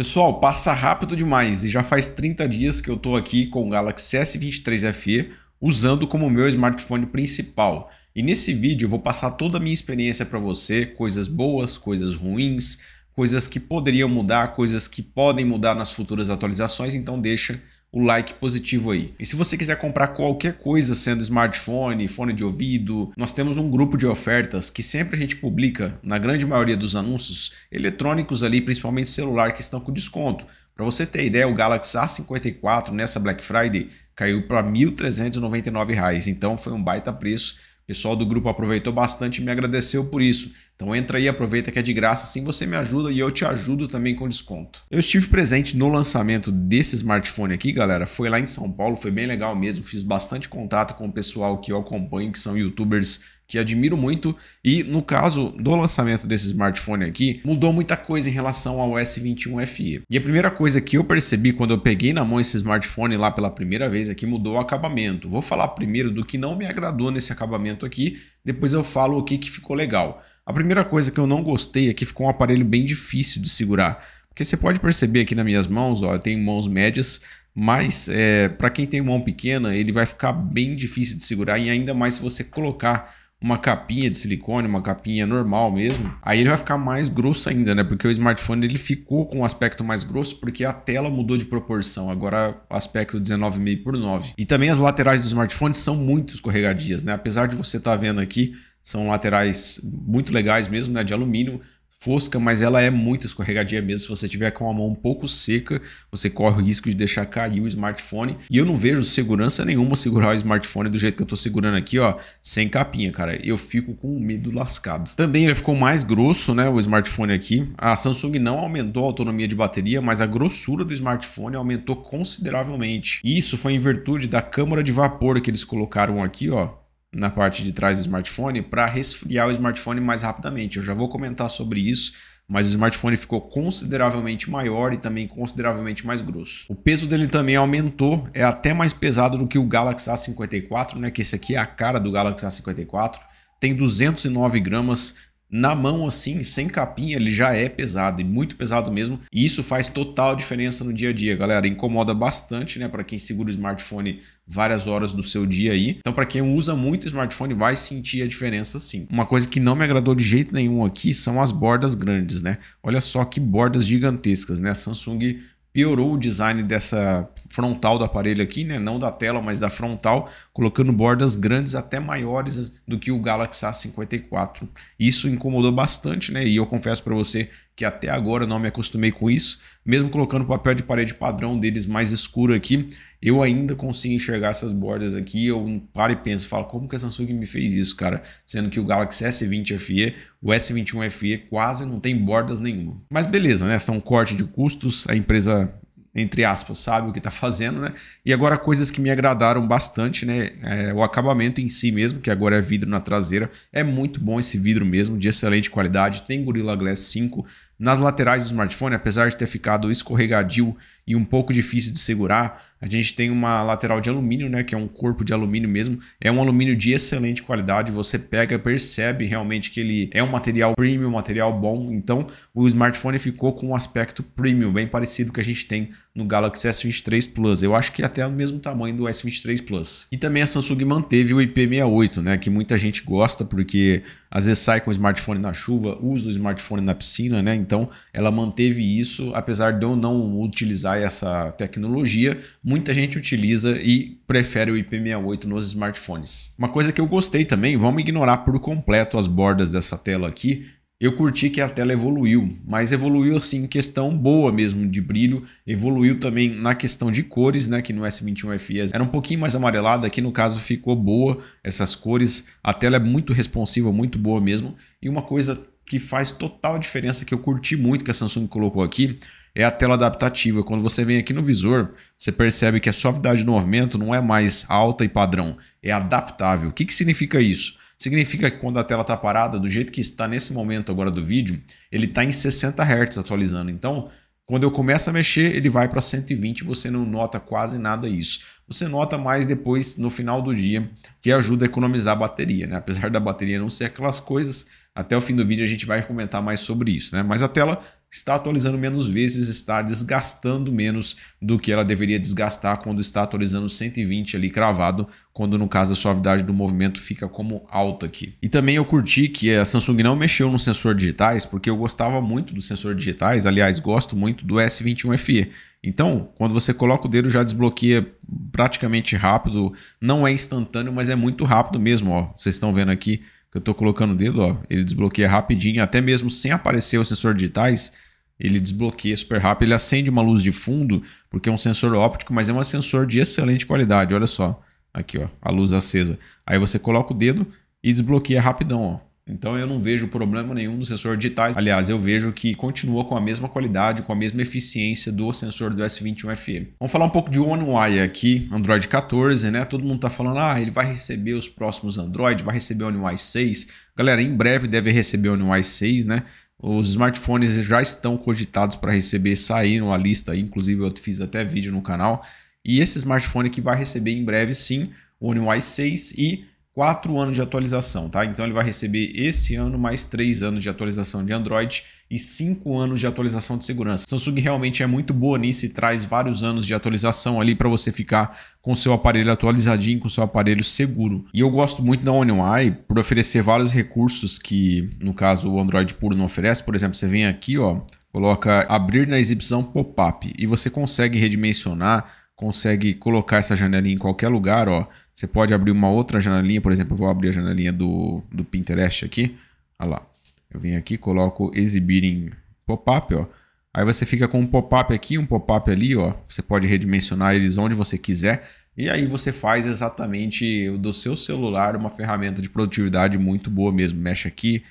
Pessoal, passa rápido demais e já faz 30 dias que eu estou aqui com o Galaxy S23 FE usando como meu smartphone principal. E nesse vídeo eu vou passar toda a minha experiência para você, coisas boas, coisas ruins, coisas que poderiam mudar, coisas que podem mudar nas futuras atualizações, então deixa o like positivo aí. E se você quiser comprar qualquer coisa, sendo smartphone, fone de ouvido, nós temos um grupo de ofertas que sempre a gente publica, na grande maioria dos anúncios, eletrônicos ali, principalmente celular, que estão com desconto. Para você ter ideia, o Galaxy A54 nessa Black Friday caiu para R$ 1.399, então foi um baita preço pessoal do grupo aproveitou bastante e me agradeceu por isso. Então entra aí, aproveita que é de graça, assim você me ajuda e eu te ajudo também com desconto. Eu estive presente no lançamento desse smartphone aqui, galera. Foi lá em São Paulo, foi bem legal mesmo. Fiz bastante contato com o pessoal que eu acompanho, que são youtubers que admiro muito. E no caso do lançamento desse smartphone aqui, mudou muita coisa em relação ao S21 FE. E a primeira coisa que eu percebi quando eu peguei na mão esse smartphone lá pela primeira vez aqui é mudou o acabamento. Vou falar primeiro do que não me agradou nesse acabamento aqui, depois eu falo o que, que ficou legal. A primeira coisa que eu não gostei é que ficou um aparelho bem difícil de segurar. Porque você pode perceber aqui nas minhas mãos, ó, eu tenho mãos médias, mas é, eh, para quem tem mão pequena, ele vai ficar bem difícil de segurar e ainda mais se você colocar uma capinha de silicone, uma capinha normal mesmo, aí ele vai ficar mais grosso ainda, né? Porque o smartphone ele ficou com um aspecto mais grosso porque a tela mudou de proporção, agora aspecto 19,5 por 9. E também as laterais do smartphone são muito escorregadias, né? Apesar de você estar tá vendo aqui, são laterais muito legais mesmo, né, de alumínio, fosca, mas ela é muito escorregadia mesmo. Se você tiver com a mão um pouco seca, você corre o risco de deixar cair o smartphone. E eu não vejo segurança nenhuma segurar o smartphone do jeito que eu tô segurando aqui, ó, sem capinha, cara. Eu fico com medo lascado. Também ele ficou mais grosso, né, o smartphone aqui. A Samsung não aumentou a autonomia de bateria, mas a grossura do smartphone aumentou consideravelmente. Isso foi em virtude da câmara de vapor que eles colocaram aqui, ó, na parte de trás do smartphone para resfriar o smartphone mais rapidamente. Eu já vou comentar sobre isso, mas o smartphone ficou consideravelmente maior e também consideravelmente mais grosso. O peso dele também aumentou, é até mais pesado do que o Galaxy A54, né? Que esse aqui é a cara do Galaxy A54. Tem 209 gramas na mão assim, sem capinha, ele já é pesado e muito pesado mesmo. E isso faz total diferença no dia a dia, galera. Incomoda bastante, né, para quem segura o smartphone várias horas do seu dia aí. Então, para quem usa muito o smartphone, vai sentir a diferença sim. Uma coisa que não me agradou de jeito nenhum aqui são as bordas grandes, né? Olha só que bordas gigantescas, né? A Samsung piorou o design dessa frontal do aparelho aqui, né? não da tela, mas da frontal, colocando bordas grandes até maiores do que o Galaxy A54. Isso incomodou bastante, né? E eu confesso para você que até agora não me acostumei com isso, mesmo colocando o papel de parede padrão deles mais escuro aqui, eu ainda consigo enxergar essas bordas aqui. Eu paro e penso, falo, como que a Samsung me fez isso, cara? Sendo que o Galaxy S20 FE, o S21 FE quase não tem bordas nenhuma. Mas beleza, né? São corte de custos, a empresa entre aspas, sabe o que está fazendo, né? E agora coisas que me agradaram bastante, né? É, o acabamento em si mesmo, que agora é vidro na traseira, é muito bom esse vidro mesmo, de excelente qualidade. Tem Gorilla Glass 5, nas laterais do smartphone, apesar de ter ficado escorregadio e um pouco difícil de segurar, a gente tem uma lateral de alumínio, né, que é um corpo de alumínio mesmo. É um alumínio de excelente qualidade, você pega, percebe realmente que ele é um material premium, um material bom. Então, o smartphone ficou com um aspecto premium, bem parecido que a gente tem no Galaxy S23 Plus. Eu acho que é até o mesmo tamanho do S23 Plus. E também a Samsung manteve o IP68, né, que muita gente gosta porque às vezes sai com o smartphone na chuva, usa o smartphone na piscina, né? Então, ela manteve isso, apesar de eu não utilizar essa tecnologia, muita gente utiliza e prefere o IP68 nos smartphones. Uma coisa que eu gostei também, vamos ignorar por completo as bordas dessa tela aqui, eu curti que a tela evoluiu, mas evoluiu assim em questão boa mesmo de brilho, evoluiu também na questão de cores, né, que no S21 FE era um pouquinho mais amarelada, aqui no caso ficou boa essas cores, a tela é muito responsiva, muito boa mesmo, e uma coisa que faz total diferença, que eu curti muito que a Samsung colocou aqui, é a tela adaptativa. Quando você vem aqui no visor, você percebe que a suavidade do movimento não é mais alta e padrão, é adaptável. O que, que significa isso? Significa que quando a tela está parada, do jeito que está nesse momento agora do vídeo, ele está em 60 Hz atualizando. Então, quando eu começo a mexer, ele vai para 120 e você não nota quase nada isso você nota mais depois no final do dia, que ajuda a economizar a bateria, né? Apesar da bateria não ser aquelas coisas, até o fim do vídeo a gente vai comentar mais sobre isso, né? Mas a tela está atualizando menos vezes, está desgastando menos do que ela deveria desgastar quando está atualizando 120 ali cravado, quando no caso a suavidade do movimento fica como alta aqui. E também eu curti que a Samsung não mexeu no sensor digitais, porque eu gostava muito do sensor digitais, aliás, gosto muito do S21 FE. Então, quando você coloca o dedo já desbloqueia praticamente rápido, não é instantâneo, mas é muito rápido mesmo, ó. Vocês estão vendo aqui que eu estou colocando o dedo, ó, ele desbloqueia rapidinho, até mesmo sem aparecer os sensores digitais, ele desbloqueia super rápido, ele acende uma luz de fundo, porque é um sensor óptico, mas é um sensor de excelente qualidade, olha só. Aqui, ó, a luz acesa. Aí você coloca o dedo e desbloqueia rapidão, ó. Então eu não vejo problema nenhum nos sensores digitais. Aliás, eu vejo que continua com a mesma qualidade, com a mesma eficiência do sensor do S21FM. Vamos falar um pouco de One UI aqui, Android 14, né? Todo mundo está falando, ah, ele vai receber os próximos Android, vai receber One UI 6. Galera, em breve deve receber One UI 6, né? Os smartphones já estão cogitados para receber, saíram a lista, inclusive eu fiz até vídeo no canal. E esse smartphone que vai receber em breve sim o One UI 6 e 4 anos de atualização, tá? Então ele vai receber esse ano mais 3 anos de atualização de Android e 5 anos de atualização de segurança. Samsung realmente é muito boa nisso e traz vários anos de atualização ali para você ficar com seu aparelho atualizadinho, com seu aparelho seguro. E eu gosto muito da OneUI por oferecer vários recursos que, no caso, o Android puro não oferece. Por exemplo, você vem aqui, ó, coloca abrir na exibição pop-up e você consegue redimensionar, consegue colocar essa janelinha em qualquer lugar, ó. Você pode abrir uma outra janelinha, por exemplo, eu vou abrir a janelinha do, do Pinterest aqui. Olha lá. Eu venho aqui, coloco exibir em pop-up, ó. Aí você fica com um pop-up aqui, um pop-up ali, ó. Você pode redimensionar eles onde você quiser. E aí você faz exatamente do seu celular uma ferramenta de produtividade muito boa mesmo. Mexe aqui,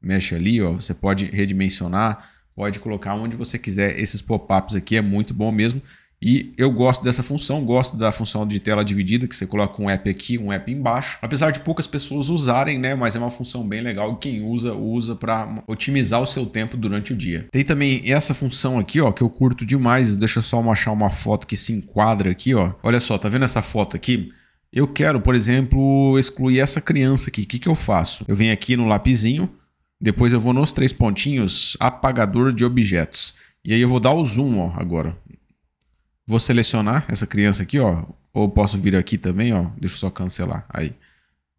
mexe ali, ó. Você pode redimensionar, pode colocar onde você quiser. Esses pop-ups aqui é muito bom mesmo. E eu gosto dessa função, gosto da função de tela dividida, que você coloca um app aqui, um app embaixo. Apesar de poucas pessoas usarem, né? Mas é uma função bem legal e quem usa, usa para otimizar o seu tempo durante o dia. Tem também essa função aqui, ó, que eu curto demais. Deixa eu só achar uma foto que se enquadra aqui, ó. Olha só, tá vendo essa foto aqui? Eu quero, por exemplo, excluir essa criança aqui. O que, que eu faço? Eu venho aqui no lapizinho, depois eu vou nos três pontinhos, apagador de objetos. E aí eu vou dar o zoom ó, agora vou selecionar essa criança aqui, ó, ou posso vir aqui também, ó, deixa eu só cancelar, aí.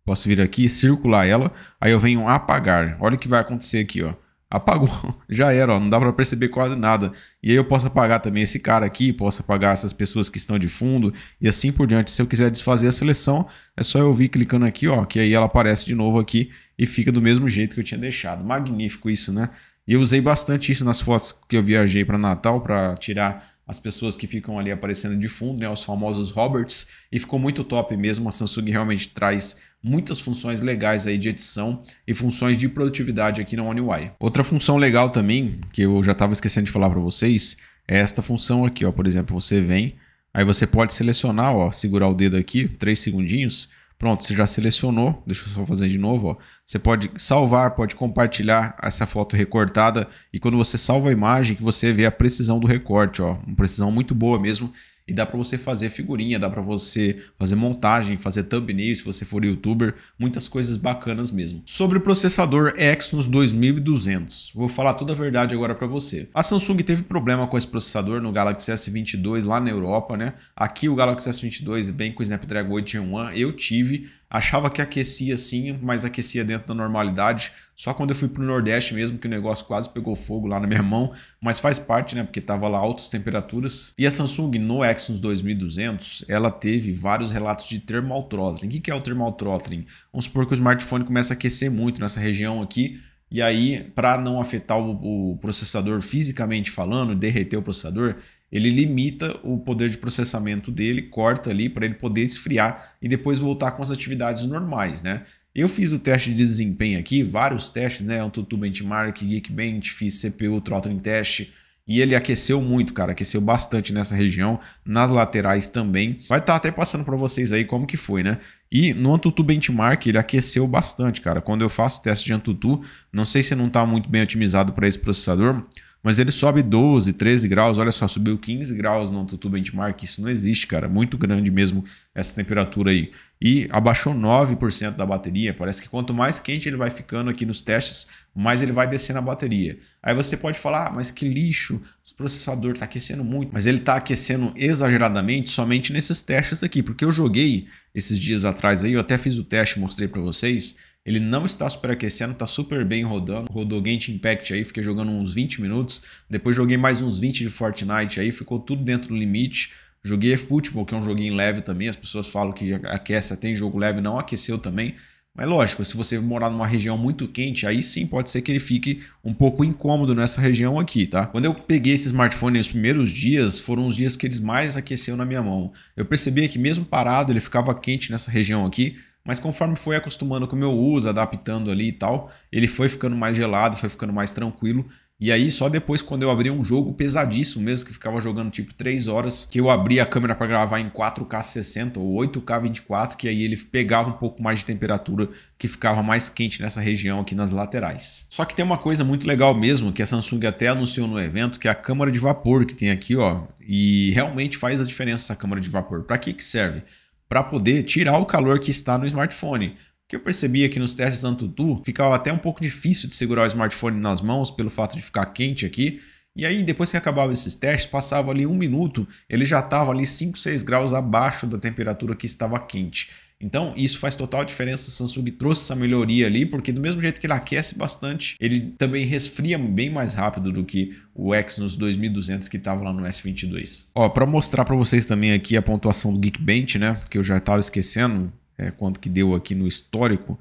Posso vir aqui, circular ela, aí eu venho apagar. Olha o que vai acontecer aqui, ó. Apagou, já era, ó, não dá para perceber quase nada. E aí eu posso apagar também esse cara aqui, posso apagar essas pessoas que estão de fundo e assim por diante. Se eu quiser desfazer a seleção, é só eu vir clicando aqui, ó, que aí ela aparece de novo aqui e fica do mesmo jeito que eu tinha deixado. Magnífico isso, né? E eu usei bastante isso nas fotos que eu viajei para Natal para tirar as pessoas que ficam ali aparecendo de fundo, né, os famosos Roberts, e ficou muito top mesmo. A Samsung realmente traz muitas funções legais aí de edição e funções de produtividade aqui na One UI. Outra função legal também, que eu já estava esquecendo de falar para vocês, é esta função aqui, ó. Por exemplo, você vem, aí você pode selecionar, ó, segurar o dedo aqui, três segundinhos, Pronto, você já selecionou. Deixa eu só fazer de novo. Ó. Você pode salvar, pode compartilhar essa foto recortada. E quando você salva a imagem, que você vê a precisão do recorte. Ó. Uma precisão muito boa mesmo e dá para você fazer figurinha, dá para você fazer montagem, fazer thumbnail se você for youtuber, muitas coisas bacanas mesmo. Sobre o processador Exynos 2200, vou falar toda a verdade agora para você. A Samsung teve problema com esse processador no Galaxy S22 lá na Europa, né? Aqui o Galaxy S22 vem com o Snapdragon 8 Gen 1, eu tive Achava que aquecia sim, mas aquecia dentro da normalidade. Só quando eu fui para o Nordeste mesmo que o negócio quase pegou fogo lá na minha mão, mas faz parte, né, porque estava lá altas temperaturas. E a Samsung no Exynos 2200, ela teve vários relatos de thermal throttling. O que é o thermal throttling? Vamos supor que o smartphone começa a aquecer muito nessa região aqui, e aí, para não afetar o, o processador fisicamente falando, derreter o processador, ele limita o poder de processamento dele, corta ali para ele poder esfriar e depois voltar com as atividades normais, né? Eu fiz o teste de desempenho aqui, vários testes, né? Antutu Benchmark, Geekbench, fiz CPU Throttling Test, e ele aqueceu muito, cara, aqueceu bastante nessa região, nas laterais também. Vai estar tá até passando para vocês aí como que foi, né? E no Antutu Benchmark ele aqueceu bastante, cara. Quando eu faço teste de Antutu, não sei se não está muito bem otimizado para esse processador, mas ele sobe 12, 13 graus, olha só, subiu 15 graus no Tutu Benchmark, isso não existe, cara. Muito grande mesmo essa temperatura aí. E abaixou 9% da bateria. Parece que quanto mais quente ele vai ficando aqui nos testes, mais ele vai descendo a bateria. Aí você pode falar, ah, mas que lixo, o processador está aquecendo muito. Mas ele está aquecendo exageradamente somente nesses testes aqui, porque eu joguei esses dias atrás aí, eu até fiz o teste, mostrei para vocês ele não está superaquecendo, está super bem rodando. Rodou gente Impact aí, fiquei jogando uns 20 minutos. Depois joguei mais uns 20 de Fortnite aí, ficou tudo dentro do limite. Joguei futebol, que é um joguinho leve também. As pessoas falam que aquece até em jogo leve, não aqueceu também. Mas lógico, se você morar numa região muito quente, aí sim pode ser que ele fique um pouco incômodo nessa região aqui, tá? Quando eu peguei esse smartphone nos primeiros dias, foram os dias que eles mais aqueceu na minha mão. Eu percebia que mesmo parado ele ficava quente nessa região aqui, mas conforme foi acostumando com o meu uso, adaptando ali e tal, ele foi ficando mais gelado, foi ficando mais tranquilo e aí, só depois, quando eu abri um jogo pesadíssimo mesmo, que ficava jogando tipo 3 horas, que eu abri a câmera para gravar em 4K 60 ou 8K 24, que aí ele pegava um pouco mais de temperatura, que ficava mais quente nessa região aqui nas laterais. Só que tem uma coisa muito legal mesmo, que a Samsung até anunciou no evento, que é a câmara de vapor que tem aqui, ó. E realmente faz a diferença essa câmara de vapor. Para que que serve? Para poder tirar o calor que está no smartphone que eu percebia que nos testes Antutu ficava até um pouco difícil de segurar o smartphone nas mãos pelo fato de ficar quente aqui. E aí, depois que acabava esses testes, passava ali um minuto, ele já estava ali 5, 6 graus abaixo da temperatura que estava quente. Então, isso faz total diferença. A Samsung trouxe essa melhoria ali, porque do mesmo jeito que ele aquece bastante, ele também resfria bem mais rápido do que o Exynos 2200 que estava lá no S22. Ó, para mostrar para vocês também aqui a pontuação do Geekbench, né, que eu já estava esquecendo, é, quanto que deu aqui no histórico,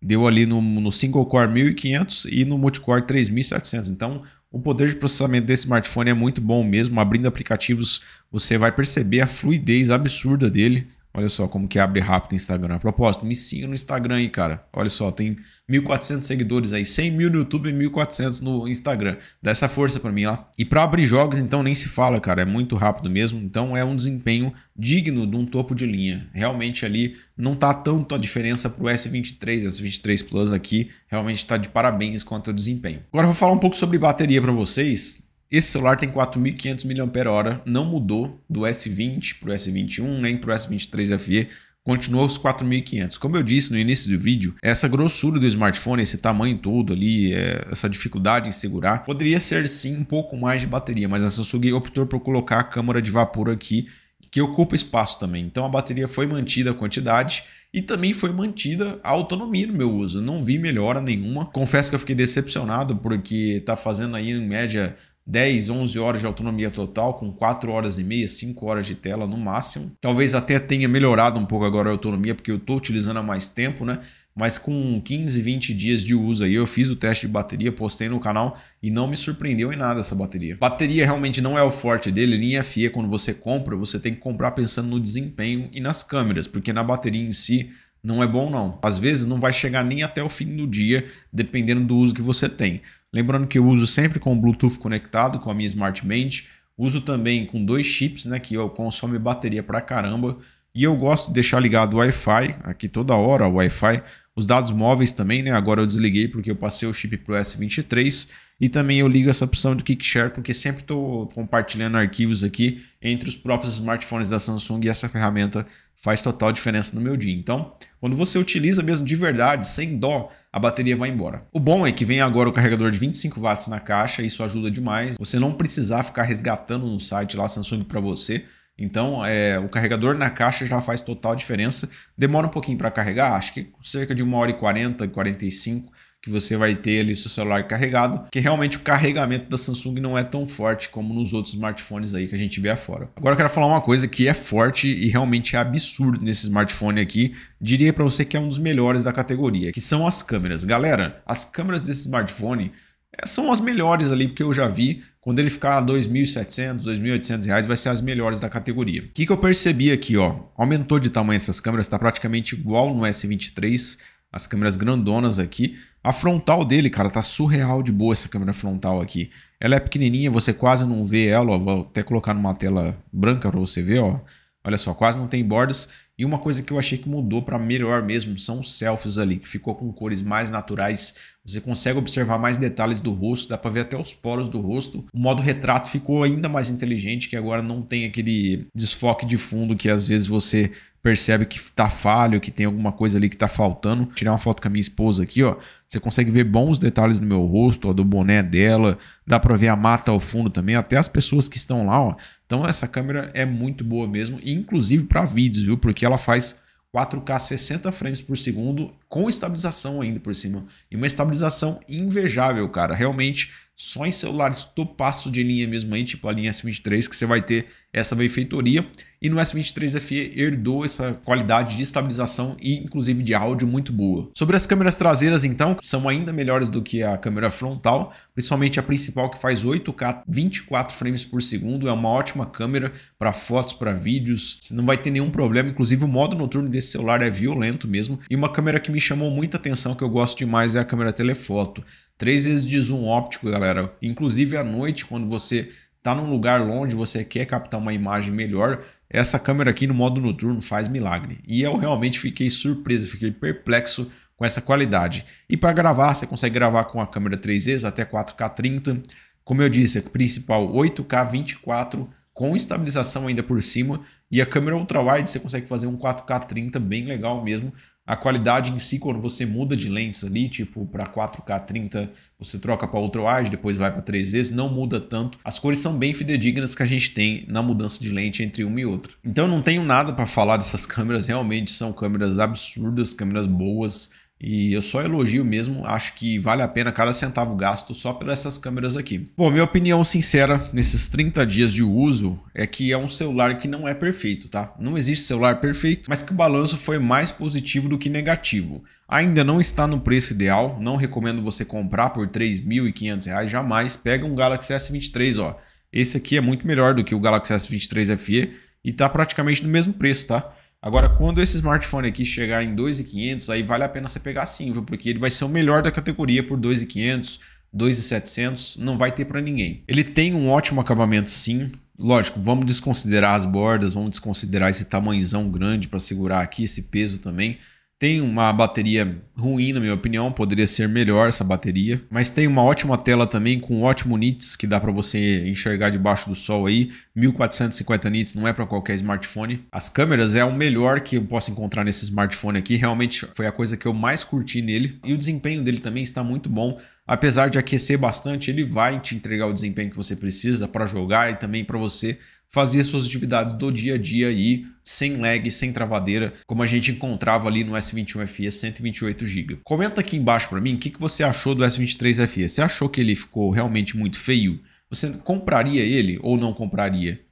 deu ali no, no single core 1500 e no multicore 3700. Então, o poder de processamento desse smartphone é muito bom mesmo. Abrindo aplicativos, você vai perceber a fluidez absurda dele, Olha só como que abre rápido o Instagram. A propósito, me siga no Instagram aí, cara. Olha só, tem 1.400 seguidores aí, 100 mil no YouTube e 1.400 no Instagram. Dá essa força para mim lá. E para abrir jogos, então, nem se fala, cara. É muito rápido mesmo. Então, é um desempenho digno de um topo de linha. Realmente ali não tá tanto a diferença pro S23, S23 Plus aqui. Realmente tá de parabéns quanto ao desempenho. Agora, eu vou falar um pouco sobre bateria para vocês. Esse celular tem 4.500 mAh, não mudou do S20 para o S21, nem para o S23 FE, continuou os 4.500. Como eu disse no início do vídeo, essa grossura do smartphone, esse tamanho todo ali, é, essa dificuldade em segurar, poderia ser sim um pouco mais de bateria, mas a Samsung optou por colocar a câmera de vapor aqui, que ocupa espaço também. Então a bateria foi mantida a quantidade e também foi mantida a autonomia no meu uso. Não vi melhora nenhuma. Confesso que eu fiquei decepcionado porque está fazendo aí em média 10, 11 horas de autonomia total, com 4 horas e meia, 5 horas de tela no máximo. Talvez até tenha melhorado um pouco agora a autonomia, porque eu estou utilizando há mais tempo, né? Mas com 15, 20 dias de uso aí, eu fiz o teste de bateria, postei no canal e não me surpreendeu em nada essa bateria. Bateria realmente não é o forte dele, linha é FE, quando você compra, você tem que comprar pensando no desempenho e nas câmeras, porque na bateria em si não é bom não. Às vezes não vai chegar nem até o fim do dia, dependendo do uso que você tem. Lembrando que eu uso sempre com o Bluetooth conectado com a minha Smart SmartBand, uso também com dois chips, né, que consome bateria pra caramba. E eu gosto de deixar ligado o Wi-Fi, aqui toda hora o Wi-Fi, os dados móveis também, né? Agora eu desliguei porque eu passei o chip pro S23 e também eu ligo essa opção de Kickshare porque sempre estou compartilhando arquivos aqui entre os próprios smartphones da Samsung e essa ferramenta faz total diferença no meu dia. Então, quando você utiliza mesmo de verdade, sem dó, a bateria vai embora. O bom é que vem agora o carregador de 25 watts na caixa, isso ajuda demais. Você não precisar ficar resgatando no site lá Samsung para você. Então, é, o carregador na caixa já faz total diferença. Demora um pouquinho para carregar, acho que cerca de 1 hora e 40, 45 que você vai ter ali o seu celular carregado, que realmente o carregamento da Samsung não é tão forte como nos outros smartphones aí que a gente vê afora. Agora eu quero falar uma coisa que é forte e realmente é absurdo nesse smartphone aqui, diria para você que é um dos melhores da categoria, que são as câmeras. Galera, as câmeras desse smartphone é, são as melhores ali, porque eu já vi, quando ele ficar a 2.700, 2.800 reais, vai ser as melhores da categoria. O que, que eu percebi aqui, ó, aumentou de tamanho essas câmeras, está praticamente igual no S23, as câmeras grandonas aqui. A frontal dele, cara, tá surreal de boa essa câmera frontal aqui. Ela é pequenininha, você quase não vê ela, ó, vou até colocar numa tela branca para você ver, ó. Olha só, quase não tem bordas e uma coisa que eu achei que mudou para melhor mesmo são os selfies ali, que ficou com cores mais naturais. Você consegue observar mais detalhes do rosto, dá para ver até os poros do rosto. O modo retrato ficou ainda mais inteligente, que agora não tem aquele desfoque de fundo que às vezes você percebe que tá falho, que tem alguma coisa ali que tá faltando. tirar uma foto com a minha esposa aqui, ó. Você consegue ver bons detalhes do meu rosto, ó, do boné dela. Dá para ver a mata ao fundo também, até as pessoas que estão lá, ó. Então essa câmera é muito boa mesmo, inclusive para vídeos, viu? Porque ela faz 4K 60 frames por segundo com estabilização ainda por cima. E uma estabilização invejável, cara. Realmente, só em celulares topaço de linha mesmo aí, tipo a linha S23, que você vai ter essa benfeitoria. E no S23 FE herdou essa qualidade de estabilização e inclusive de áudio muito boa. Sobre as câmeras traseiras então, que são ainda melhores do que a câmera frontal, principalmente a principal que faz 8K 24 frames por segundo, é uma ótima câmera para fotos, para vídeos, você não vai ter nenhum problema, inclusive o modo noturno desse celular é violento mesmo. E uma câmera que me chamou muita atenção, que eu gosto demais, é a câmera telefoto. Três vezes de zoom óptico, galera. Inclusive à noite, quando você tá num lugar longe, você quer captar uma imagem melhor, essa câmera aqui no modo noturno faz milagre. E eu realmente fiquei surpreso, fiquei perplexo com essa qualidade. E para gravar, você consegue gravar com a câmera 3Ds até 4K 30, como eu disse, a principal 8K 24 com estabilização ainda por cima e a câmera ultra wide você consegue fazer um 4K 30 bem legal mesmo, a qualidade em si, quando você muda de lentes ali, tipo para 4K 30, você troca para outro wide, depois vai para 3D, não muda tanto. As cores são bem fidedignas que a gente tem na mudança de lente entre uma e outra. Então eu não tenho nada para falar dessas câmeras, realmente são câmeras absurdas, câmeras boas, e eu só elogio mesmo, acho que vale a pena cada centavo gasto só por essas câmeras aqui. Bom, minha opinião sincera nesses 30 dias de uso é que é um celular que não é perfeito, tá? Não existe celular perfeito, mas que o balanço foi mais positivo do que negativo. Ainda não está no preço ideal, não recomendo você comprar por R$ 3.500, jamais. Pega um Galaxy S23, ó. Esse aqui é muito melhor do que o Galaxy S23 FE e tá praticamente no mesmo preço, tá? Agora, quando esse smartphone aqui chegar em 2,500, aí vale a pena você pegar sim, viu? Porque ele vai ser o melhor da categoria por 2,500, 2,700, não vai ter para ninguém. Ele tem um ótimo acabamento sim. Lógico, vamos desconsiderar as bordas, vamos desconsiderar esse tamanhozão grande para segurar aqui, esse peso também. Tem uma bateria ruim, na minha opinião, poderia ser melhor essa bateria, mas tem uma ótima tela também com ótimo nits que dá para você enxergar debaixo do sol aí, 1450 nits, não é para qualquer smartphone. As câmeras é o melhor que eu posso encontrar nesse smartphone aqui, realmente foi a coisa que eu mais curti nele e o desempenho dele também está muito bom. Apesar de aquecer bastante, ele vai te entregar o desempenho que você precisa para jogar e também para você fazia suas atividades do dia a dia aí, sem lag, sem travadeira, como a gente encontrava ali no S21 FE 128GB. Comenta aqui embaixo para mim o que, que você achou do S23 FE. Você achou que ele ficou realmente muito feio? Você compraria ele ou não compraria?